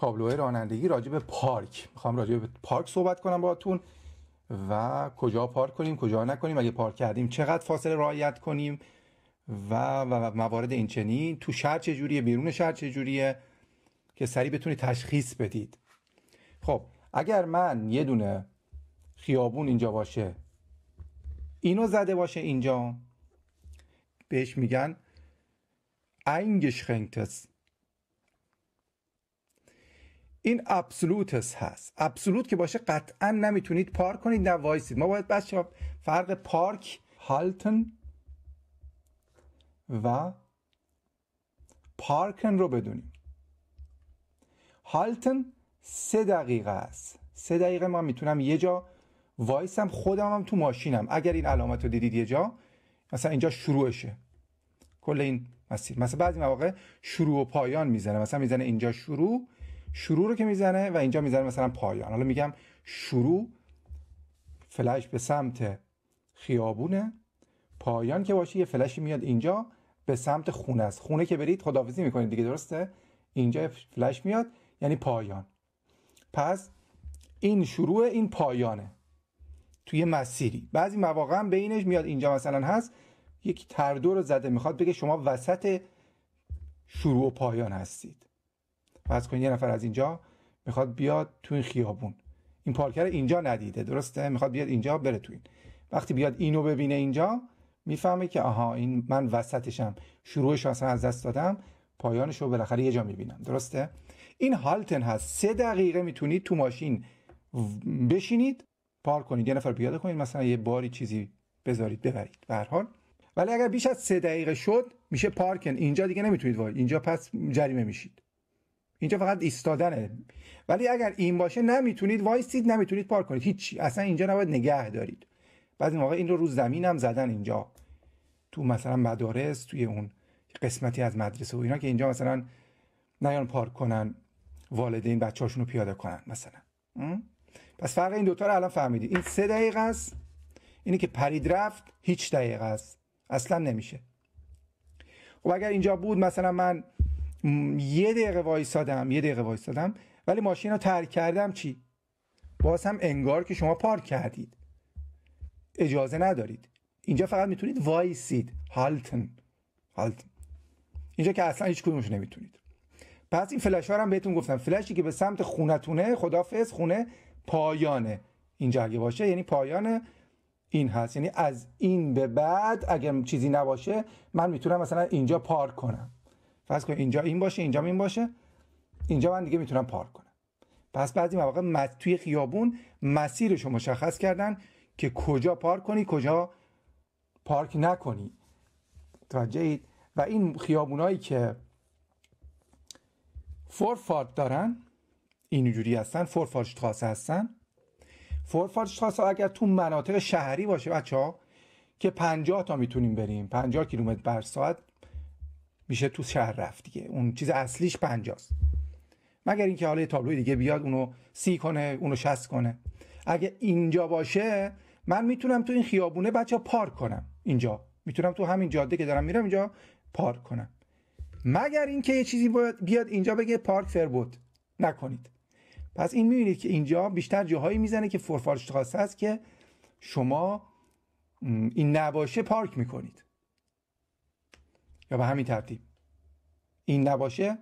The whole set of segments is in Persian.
تابلوه رانندگی راجع به پارک میخوام راجع به پارک صحبت کنم باهاتون و کجا پارک کنیم کجا نکنیم اگه پارک کردیم چقدر فاصله رعایت کنیم و, و موارد این چنین تو شهر جوریه بیرون شهر جوریه که سری بتونید تشخیص بدید خب اگر من یه دونه خیابون اینجا باشه اینو زده باشه اینجا بهش میگن خنگتست این ابسولوتس هست ابسولوت که باشه قطعا نمیتونید پارک کنید نه وایسید ما باید بچه فرق پارک هالتن و پارکن رو بدونیم هالتن سه دقیقه است سه دقیقه ما میتونم یه جا وایسم خودم هم تو ماشینم اگر این علامت رو دیدید یه جا مثلا اینجا شروعشه کل این مسیر مثلا بعضی مواقع شروع و پایان میزنه مثلا میزنه اینجا شروع شروع رو که میزنه و اینجا میزنه مثلا پایان حالا میگم شروع فلش به سمت خیابونه پایان که باشه یه فلشی میاد اینجا به سمت خونه است خونه که برید خداحافظی میکنید دیگه درسته اینجا فلش میاد یعنی پایان پس این شروع این پایانه توی مسیری بعضی مواقع هم بینش میاد اینجا مثلا هست یک تردو رو زده میخواد بگه شما وسط شروع و پایان هستید فرض کن یه نفر از اینجا میخواد بیاد تو این خیابون این پارکر اینجا ندیده درسته میخواد بیاد اینجا بره تو این وقتی بیاد اینو ببینه اینجا میفهمه که آها این من وسطشم شروعش اصلا از دست دادم پایانش رو بالاخره یه جا میبینم درسته این هالتن هست سه دقیقه میتونید تو ماشین بشینید پارک کنید یه نفر پیاده کنید مثلا یه باری چیزی بذارید ببرید به حال ولی اگر بیش از سه دقیقه شد میشه پارکن اینجا دیگه نمیتونید وای اینجا پس جریمه میشید اینجا فقط ایستادنه ولی اگر این باشه نمیتونید وایسید نمیتونید پارک کنید هیچ اصلا اینجا نباید نگه دارید بعضی موقع این رو رو زمین هم زدن اینجا تو مثلا مدارس توی اون قسمتی از مدرسه و اینا که اینجا مثلا نیان پارک کنن والدین بچه‌هاشون رو پیاده کنن مثلا پس فرق این دوتا رو الان فهمیدی این سه دقیقه است اینی که پرید رفت هیچ دقیقه است اصلا نمیشه خب اگر اینجا بود مثلا من یه دقیقه وایسادم یه دقیقه وایسادم ولی ماشین رو ترک کردم چی باز هم انگار که شما پارک کردید اجازه ندارید اینجا فقط میتونید وایسید هالتن هالتن اینجا که اصلا هیچ کدومش نمیتونید پس این فلش ها هم بهتون گفتم فلشی که به سمت خونتونه فز خونه پایانه اینجا اگه باشه یعنی پایان این هست یعنی از این به بعد اگر چیزی نباشه من میتونم مثلا اینجا پارک کنم فرض کن اینجا این باشه اینجا این باشه اینجا من دیگه میتونم پارک کنم پس بعضی مواقع توی خیابون مسیرش رو مشخص کردن که کجا پارک کنی کجا پارک نکنی توجه اید و این خیابونایی که فورفارد دارن اینجوری هستن فورفارشتراسه هستن فورفارشتراسه اگر تو مناطق شهری باشه بچه که 50 تا میتونیم بریم 50 کیلومتر بر ساعت میشه تو شهر رفت دیگه اون چیز اصلیش 50 مگر اینکه حالا یه تابلوی دیگه بیاد اونو سی کنه اونو شست کنه اگه اینجا باشه من میتونم تو این خیابونه بچه پارک کنم اینجا میتونم تو همین جاده که دارم میرم اینجا پارک کنم مگر اینکه یه چیزی باید بیاد اینجا بگه پارک فر نکنید پس این میبینید که اینجا بیشتر جاهایی میزنه که خواسته است که شما این نباشه پارک میکنید یا به همین ترتیب این نباشه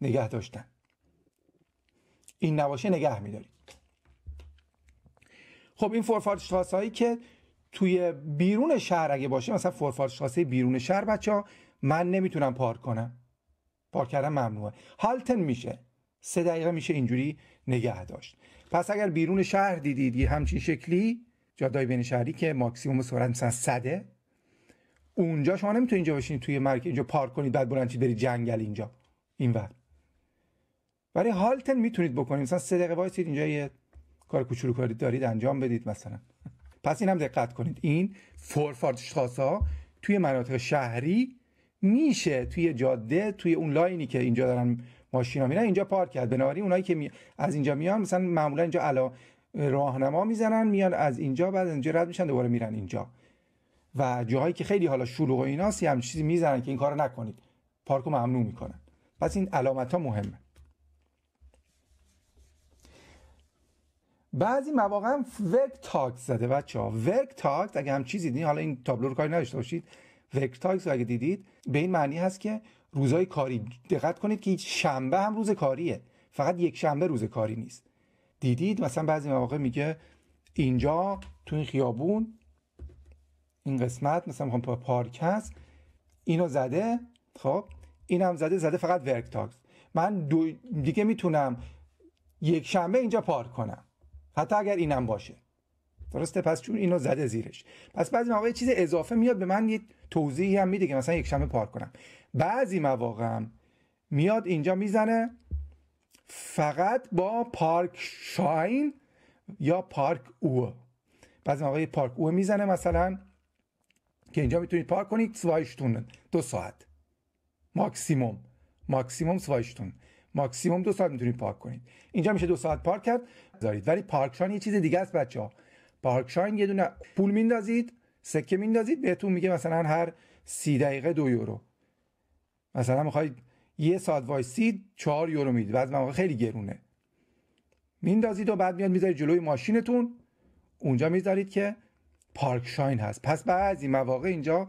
نگه داشتن این نباشه نگه میدارید خب این فورفارت هایی که توی بیرون شهر اگه باشه مثلا فورفارت بیرون شهر بچه ها من نمیتونم پارک کنم پارک کردن ممنوعه هالتن میشه سه دقیقه میشه اینجوری نگه داشت پس اگر بیرون شهر دیدید یه همچین شکلی جادای بین شهری که ماکسیموم سرعت مثلا صده اونجا شما نمیتونی اینجا باشین توی مرکز اینجا پارک کنید بعد بلند برید جنگل اینجا این ور. ولی هالتن میتونید بکنید مثلا سه دقیقه وایسید اینجا یه کار کوچولو کاری دارید انجام بدید مثلا پس این هم دقت کنید این ها توی مناطق شهری میشه توی جاده توی اون لاینی که اینجا دارن ماشینا میرن اینجا پارک کرد بنابراین اونایی که می... از اینجا میان مثلا معمولا اینجا راهنما میزنن میان از اینجا بعد اینجا رد میشن دوباره میرن اینجا و جاهایی که خیلی حالا شلوغ و ایناست هم چیزی میزنن که این کارو نکنید پارکو ممنوع میکنن پس این علامت ها مهمه بعضی مواقع هم ورک تاکس زده بچه ها ورک تاکس اگه هم چیزی دیدین حالا این تابلو رو کاری نداشته باشید ورک تاکس اگه دیدید به این معنی هست که روزای کاری دقت کنید که شنبه هم روز کاریه فقط یک شنبه روز کاری نیست دیدید مثلا بعضی مواقع میگه اینجا تو این خیابون این قسمت مثلا میخوام پارک اینو زده خب اینم زده زده فقط ورک تاکس من دیگه میتونم یک شنبه اینجا پارک کنم حتی اگر اینم باشه درسته پس چون اینو زده زیرش پس بعضی مواقع چیز اضافه میاد به من یه توضیحی هم میده که مثلا یک شنبه پارک کنم بعضی مواقع میاد اینجا میزنه فقط با پارک شاین یا پارک او بعضی مواقع پارک او میزنه مثلا که اینجا میتونید پارک کنید سوایشتون دو ساعت ماکسیموم ماکسیموم سوایشتون ماکسیموم دو ساعت میتونید پارک کنید اینجا میشه دو ساعت پارک کرد دارید ولی پارکشان یه چیز دیگه است بچه ها پارکشان یه دونه پول میندازید سکه میندازید بهتون میگه مثلا هر سی دقیقه دو یورو مثلا میخواید یه ساعت وایسید 4 یورو میدید بعد موقع خیلی گرونه میندازید و بعد میاد میذارید جلوی ماشینتون اونجا میذارید که پارک شاین هست پس بعضی مواقع اینجا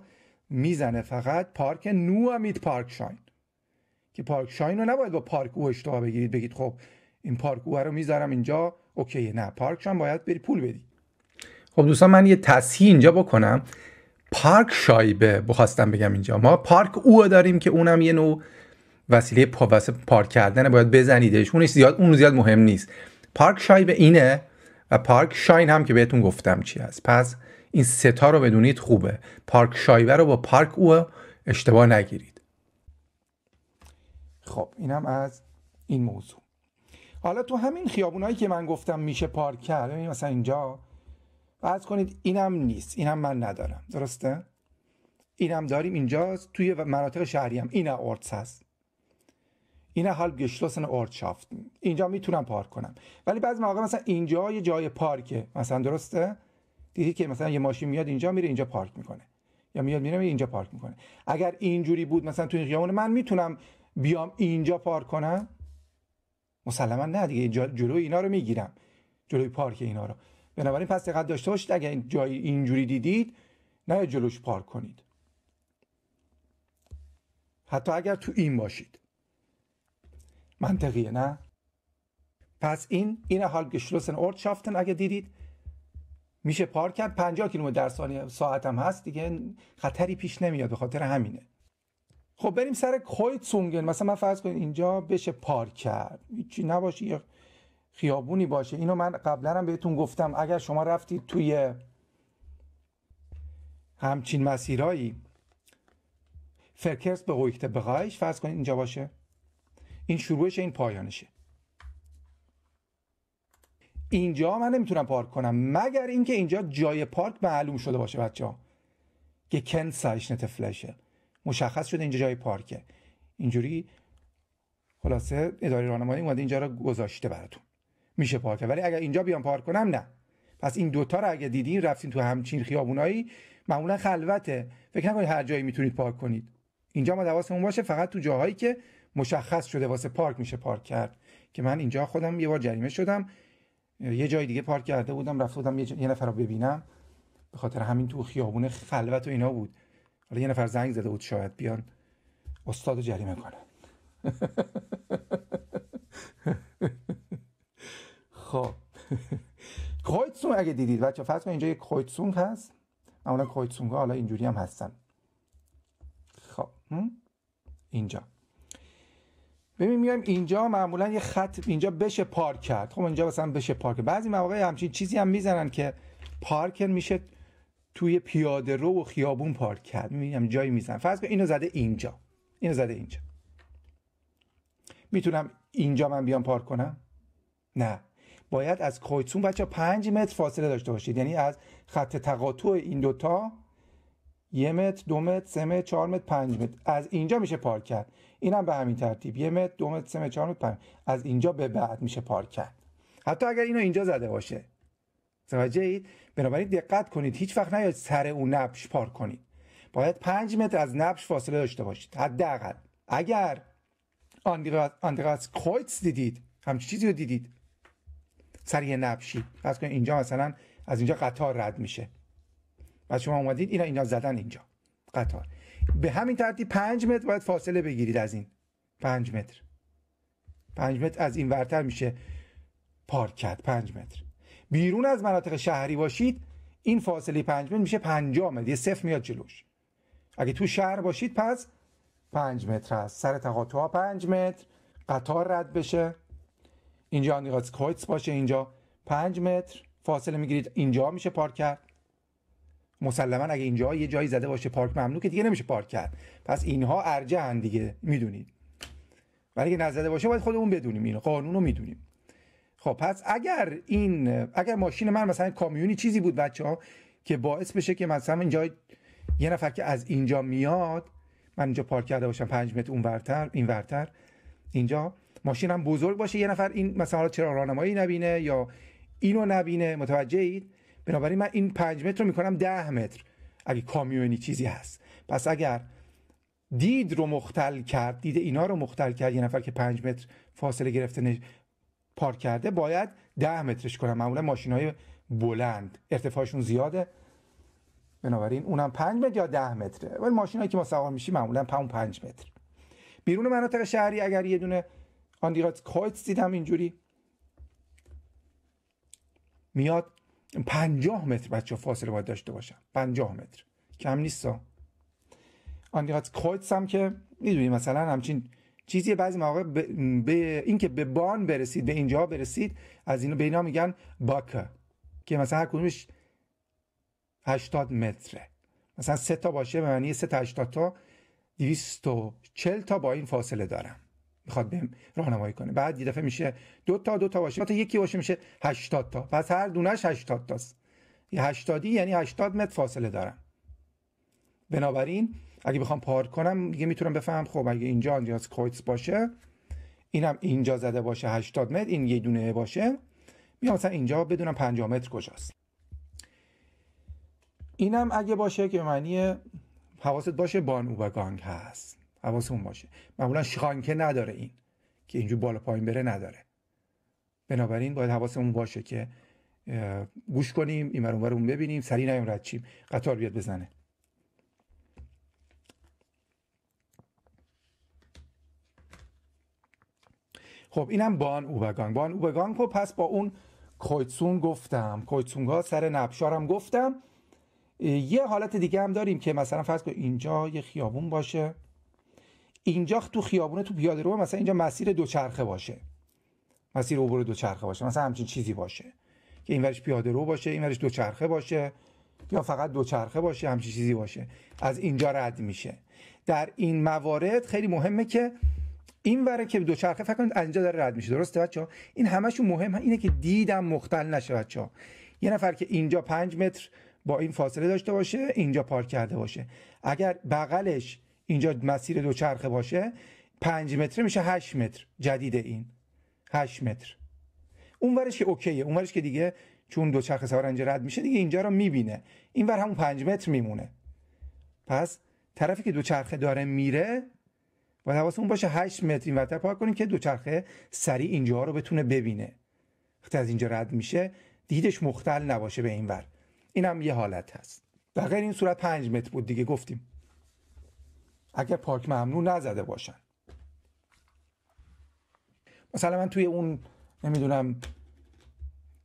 میزنه فقط پارک پارک شاین که شاین رو نباید با پارک او اشتباه بگیرید بگید خب این پارک او رو میذارم اینجا اوکی نه شاین باید بری پول بدی خب دوستان من یه تصحیح اینجا بکنم پارک شایبه بخواستم بگم اینجا ما پارک او داریم که اونم یه نوع وسیله پارک کردن باید بزنیدش اون زیاد اون زیاد مهم نیست پارک شایبه اینه و پارک شاین هم که بهتون گفتم چی هست پس این ستا رو بدونید خوبه پارک شایبه رو با پارک او اشتباه نگیرید خب اینم از این موضوع حالا تو همین خیابونایی که من گفتم میشه پارک کرد مثلا اینجا فرض کنید اینم نیست اینم من ندارم درسته اینم داریم اینجا توی مناطق شهری هم این اورتس هست این حال گشلوسن اورتشافت اینجا میتونم پارک کنم ولی بعضی مواقع مثلا اینجا یه جای پارکه مثلا درسته دیدی که مثلا یه ماشین میاد اینجا میره اینجا پارک میکنه یا میاد میره اینجا پارک میکنه اگر اینجوری بود مثلا تو این خیابون من میتونم بیام اینجا پارک کنم مسلما نه دیگه جلوی اینا رو میگیرم جلوی پارک اینا رو بنابراین پس دقت داشته باشید اگر این جای اینجوری دیدید نه جلوش پارک کنید حتی اگر تو این باشید منطقیه نه پس این این حال geschlossen Ortschaften اگه دیدید میشه پارک کرد 50 کیلومتر در ثانیه هست دیگه خطری پیش نمیاد به خاطر همینه خب بریم سر سونگن مثلا من فرض کنید اینجا بشه پارک کرد هیچی نباشه یه خیابونی باشه اینو من قبلا هم بهتون گفتم اگر شما رفتید توی همچین مسیرایی فرکرس به قویکته بغایش فرض کنید اینجا باشه این شروعش این پایانشه اینجا من نمیتونم پارک کنم مگر اینکه اینجا جای پارک معلوم شده باشه بچه ها گکن سایشنت فلشه مشخص شده اینجا جای پارکه اینجوری خلاصه اداره راهنمایی اومده اینجا رو گذاشته براتون میشه پارکه ولی اگر اینجا بیام پارک کنم نه پس این دوتا رو اگه دیدین رفتین تو همچین خیابونایی معمولا خلوته فکر نکنید هر جایی میتونید پارک کنید اینجا ما دواسمون باشه فقط تو جاهایی که مشخص شده واسه پارک میشه پارک کرد که من اینجا خودم یه بار جریمه شدم یه جای دیگه پارک کرده بودم رفته بودم یه, نفر رو ببینم به خاطر همین تو خیابون خلوت و اینا بود حالا یه نفر زنگ زده بود شاید بیان استاد جریمه کنه خب کویتسون اگه دیدید بچه فرض اینجا یه کویتسون هست معمولا کویتسونگ ها حالا اینجوری هم هستن خب اینجا ببین میایم اینجا معمولا یه خط اینجا بشه پارک کرد خب اینجا مثلا بشه پارک بعضی مواقع همچین چیزی هم میزنن که پارکر میشه توی پیاده رو و خیابون پارک کرد میبینیم جایی میزن فرض کن اینو زده اینجا اینو زده اینجا میتونم اینجا من بیام پارک کنم نه باید از کویتسون بچه 5 متر فاصله داشته باشید یعنی از خط تقاطع این دوتا یه متر دو متر سه متر چهار متر پنج متر از اینجا میشه پارک کرد اینم به همین ترتیب یه متر دو متر سه متر چهار متر پنج از اینجا به بعد میشه پارک کرد حتی اگر اینو اینجا زده باشه توجه اید بنابراین دقت کنید هیچ وقت نیاید سر اون نبش پارک کنید باید پنج متر از نبش فاصله داشته باشید حداقل اگر آندراس کویتس دیدید همچی چیزی رو دیدید سر یه نبشی اینجا مثلا از اینجا قطار رد میشه و شما اومدید اینا اینا زدن اینجا قطار به همین ترتیب پنج متر باید فاصله بگیرید از این پنج متر پنج متر از این ورتر میشه پارک کرد پنج متر بیرون از مناطق شهری باشید این فاصله پنج متر میشه پنجاه متر یه صفر میاد جلوش اگه تو شهر باشید پس پنج متر هست سر تقاطع پنج متر قطار رد بشه اینجا نیاز کویتس باشه اینجا پنج متر فاصله میگیرید اینجا میشه پارک کرد مسلما اگه اینجا یه جایی زده باشه پارک ممنوع که دیگه نمیشه پارک کرد پس اینها هن دیگه میدونید ولی اگه نزده باشه باید خودمون بدونیم اینو قانون رو میدونیم خب پس اگر این اگر ماشین من مثلا کامیونی چیزی بود بچه ها که باعث بشه که مثلا اینجا یه نفر که از اینجا میاد من اینجا پارک کرده باشم 5 متر اون ورتر این ورتر اینجا ماشینم بزرگ باشه یه نفر این مثلا چرا راهنمایی نبینه یا اینو نبینه متوجه اید بنابراین من این پنج متر رو میکنم ده متر اگه کامیونی چیزی هست پس اگر دید رو مختل کرد دید اینا رو مختل کرد یه نفر که پنج متر فاصله گرفته نش... پارک کرده باید ده مترش کنم معمولا ماشین های بلند ارتفاعشون زیاده بنابراین اونم پنج متر یا ده متره ولی هایی که ما سوار میشیم معمولا 5 پنج متر بیرون مناطق شهری اگر یه دونه آندیرات کویت دیدم اینجوری میاد پنجاه متر بچه فاصله باید داشته باشم پنجاه متر کم نیستا از خود هم که میدونی مثلا همچین چیزی بعضی مواقع به, به این که به بان برسید به اینجا برسید از اینو به میگن باکه که مثلا هر کدومش هشتاد متره مثلا سه تا باشه به معنی سه تا 80 تا 240 تا با این فاصله دارم میخواد بهم راهنمایی کنه بعد یه دفعه میشه دو تا دو تا باشه تا یکی باشه میشه 80 تا پس هر دونش 80 تاست یه 80 یعنی 80 متر فاصله دارم بنابراین اگه بخوام پارک کنم دیگه میتونم بفهم خب اگه اینجا آنجا باشه اینم اینجا زده باشه 80 متر این یه دونه باشه میام مثلا اینجا بدونم 50 متر کجاست اینم اگه باشه که معنی حواست باشه بان گانگ هست حواسمون باشه معمولا شانکه نداره این که اینجور بالا پایین بره نداره بنابراین باید حواسمون باشه که گوش کنیم این اونورمون ببینیم سری نیم رد چیم قطار بیاد بزنه خب اینم بان اوبگانگ بان اوبگانگ رو خب، پس با اون کویتسون گفتم کویتسونگ ها سر نبشارم گفتم یه حالت دیگه هم داریم که مثلا فرض کن اینجا یه خیابون باشه اینجا تو خیابونه تو پیاده رو مثلا اینجا مسیر دوچرخه باشه مسیر عبور دوچرخه باشه مثلا همچین چیزی باشه که این ورش پیاده رو باشه این دو دوچرخه باشه یا فقط دوچرخه باشه همچین چیزی باشه از اینجا رد میشه در این موارد خیلی مهمه که این وره که دوچرخه فکر کنید از اینجا داره رد میشه درسته بچه ها این همشون مهم اینه که دیدم مختل نشه بچه یه نفر که اینجا پنج متر با این فاصله داشته باشه اینجا پارک کرده باشه اگر بغلش اینجا مسیر دوچرخه باشه پنج متر میشه هشت متر جدید این هشت متر اون ورش که اوکیه اون ورش که دیگه چون دوچرخه سوار اینجا رد میشه دیگه اینجا رو میبینه این ور همون پنج متر میمونه پس طرفی که دوچرخه داره میره و اون باشه 8 متر این ورتر پارک کنیم که دوچرخه سریع اینجا رو بتونه ببینه وقتی از اینجا رد میشه دیدش مختل نباشه به این ور این هم یه حالت هست و غیر این صورت 5 متر بود دیگه گفتیم اگه پارک ممنوع نزده باشن مثلا من توی اون نمیدونم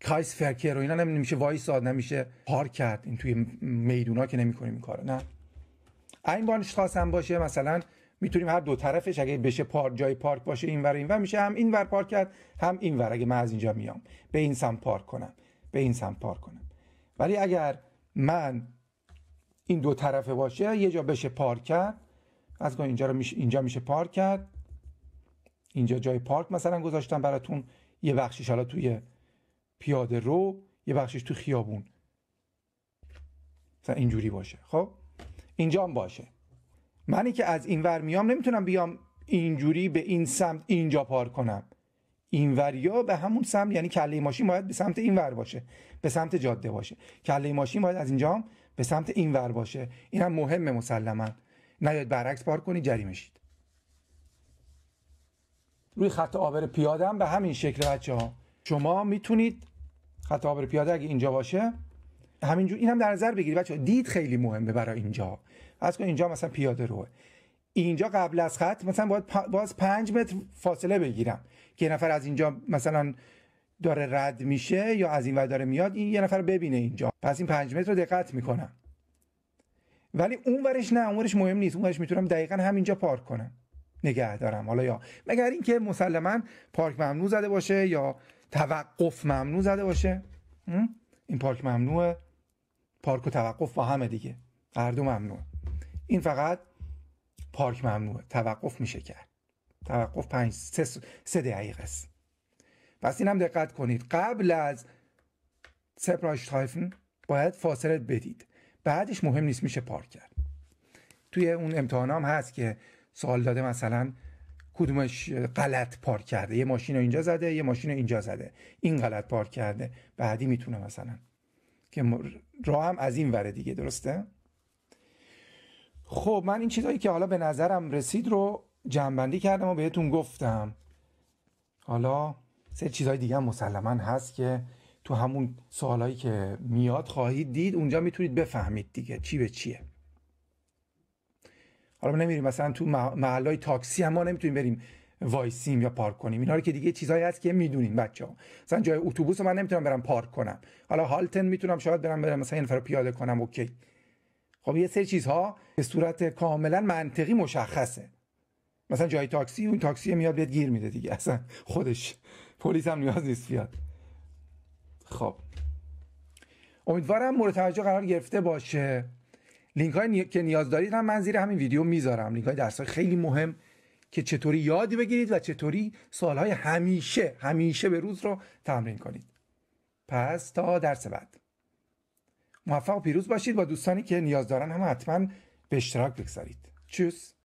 کایس فرکر رو اینا نمیشه ساد نمیشه پارک کرد این توی میدونا که نمیکنیم این کارو نه این بانش هم باشه مثلا میتونیم هر دو طرفش اگه بشه پارک جای پارک باشه این و میشه هم این ور پارک کرد هم این ور اگه من از اینجا میام به این سمت پارک کنم به این سمت پارک کنم ولی اگر من این دو طرفه باشه یه جا بشه پارک کرد از گاه اینجا رو میشه اینجا میشه پارک کرد اینجا جای پارک مثلا گذاشتم براتون یه بخشیش حالا توی پیاده رو یه بخشیش تو خیابون مثلا اینجوری باشه خب اینجا هم باشه منی که از این ور میام نمیتونم بیام اینجوری به این سمت اینجا پارک کنم این وریا به همون سمت یعنی کله ماشین باید به سمت این ور باشه به سمت جاده باشه کله ماشین باید از اینجا به سمت این ور باشه این هم مهمه مسلما نیاد برعکس پارک کنی جریمه شید روی خط آبر پیاده هم به همین شکل بچه ها شما میتونید خط آبر پیاده اگه اینجا باشه همینجور این هم در نظر بگیرید بچه ها دید خیلی مهمه برای اینجا از کن اینجا مثلا پیاده روه اینجا قبل از خط مثلا باید باز پنج متر فاصله بگیرم که نفر از اینجا مثلا داره رد میشه یا از این ور داره میاد این یه نفر ببینه اینجا پس این پنج متر رو دقت میکنم ولی اون ورش نه اون ورش مهم نیست اون ورش میتونم دقیقا همینجا پارک کنم نگه دارم حالا یا مگر اینکه مسلما پارک ممنوع زده باشه یا توقف ممنوع زده باشه این پارک ممنوعه پارک و توقف با همه دیگه هر دو ممنوع این فقط پارک ممنوعه توقف میشه کرد توقف پنج سه, سه دقیقه است پس این هم دقت کنید قبل از سپرایش تایفن باید فاصله بدید بعدش مهم نیست میشه پارک کرد توی اون امتحان هم هست که سوال داده مثلا کدومش غلط پارک کرده یه ماشین رو اینجا زده یه ماشین رو اینجا زده این غلط پارک کرده بعدی میتونه مثلا که راه هم از این وره دیگه درسته خب من این چیزهایی که حالا به نظرم رسید رو جنبندی کردم و بهتون گفتم حالا سه چیزهای دیگه هم مسلما هست که تو همون سوالایی که میاد خواهید دید اونجا میتونید بفهمید دیگه چی به چیه حالا ما نمیریم مثلا تو محلای تاکسی هم ما نمیتونیم بریم وایسیم یا پارک کنیم اینا رو که دیگه چیزایی هست که میدونین بچه ها مثلا جای اتوبوس من نمیتونم برم پارک کنم حالا هالتن میتونم شاید برم برم مثلا این پیاده کنم اوکی خب یه سری چیزها به صورت کاملا منطقی مشخصه مثلا جای تاکسی اون تاکسی میاد بهت گیر میده دیگه اصلا خودش پلیس هم نیاز نیست بیاد خب امیدوارم مورد توجه قرار گرفته باشه لینک های که نیاز دارید هم من زیر همین ویدیو میذارم لینک های درس های خیلی مهم که چطوری یادی بگیرید و چطوری سوال های همیشه همیشه به روز رو تمرین کنید پس تا درس بعد موفق و پیروز باشید با دوستانی که نیاز دارن هم حتما به اشتراک بگذارید چوس